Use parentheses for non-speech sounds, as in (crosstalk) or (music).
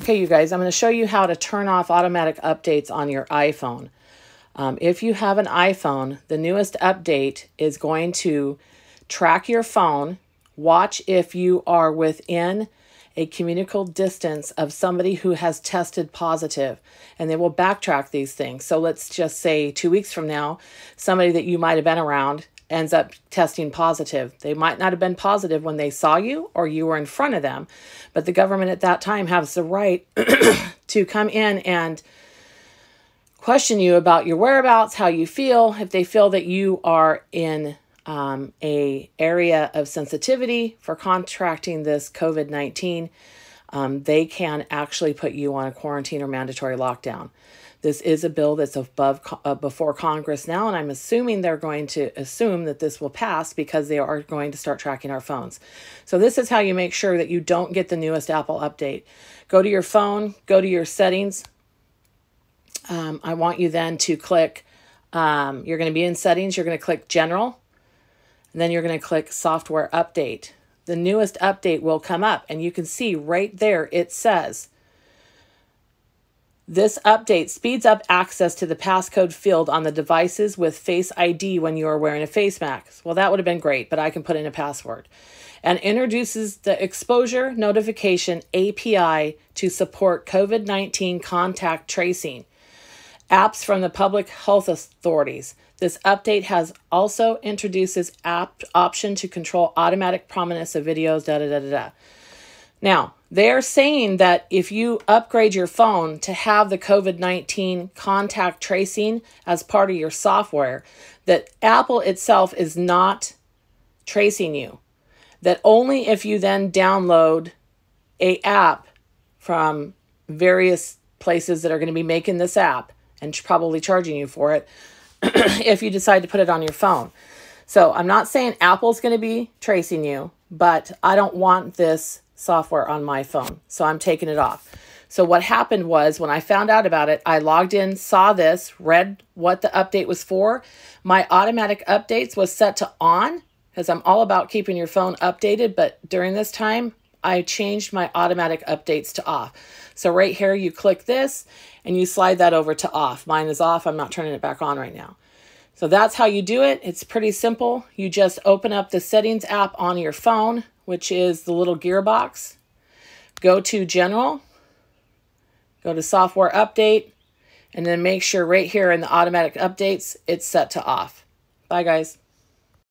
Okay, you guys, I'm going to show you how to turn off automatic updates on your iPhone. Um, if you have an iPhone, the newest update is going to track your phone, watch if you are within a communicable distance of somebody who has tested positive, and they will backtrack these things. So let's just say two weeks from now, somebody that you might have been around ends up testing positive. They might not have been positive when they saw you or you were in front of them, but the government at that time has the right (clears throat) to come in and question you about your whereabouts, how you feel, if they feel that you are in um, a area of sensitivity for contracting this COVID-19 um, they can actually put you on a quarantine or mandatory lockdown. This is a bill that's above uh, before Congress now, and I'm assuming they're going to assume that this will pass because they are going to start tracking our phones. So this is how you make sure that you don't get the newest Apple update. Go to your phone, go to your settings. Um, I want you then to click. Um, you're going to be in settings. You're going to click General, and then you're going to click Software Update the newest update will come up. And you can see right there it says this update speeds up access to the passcode field on the devices with Face ID when you are wearing a face mask. Well, that would have been great, but I can put in a password. And introduces the Exposure Notification API to support COVID 19 contact tracing apps from the public health authorities. This update has also introduces app option to control automatic prominence of videos, da da da da da. Now, they're saying that if you upgrade your phone to have the COVID 19 contact tracing as part of your software, that Apple itself is not tracing you. That only if you then download a app from various places that are going to be making this app and probably charging you for it (clears throat) if you decide to put it on your phone. So I'm not saying Apple's going to be tracing you, but I don't want this software on my phone. So I'm taking it off. So what happened was when I found out about it, I logged in, saw this, read what the update was for. My automatic updates was set to on because I'm all about keeping your phone updated, but during this time, I changed my automatic updates to off. So right here, you click this and you slide that over to off. Mine is off. I'm not turning it back on right now. So that's how you do it. It's pretty simple. You just open up the settings app on your phone, which is the little gearbox. Go to general, go to software update, and then make sure right here in the automatic updates, it's set to off. Bye guys.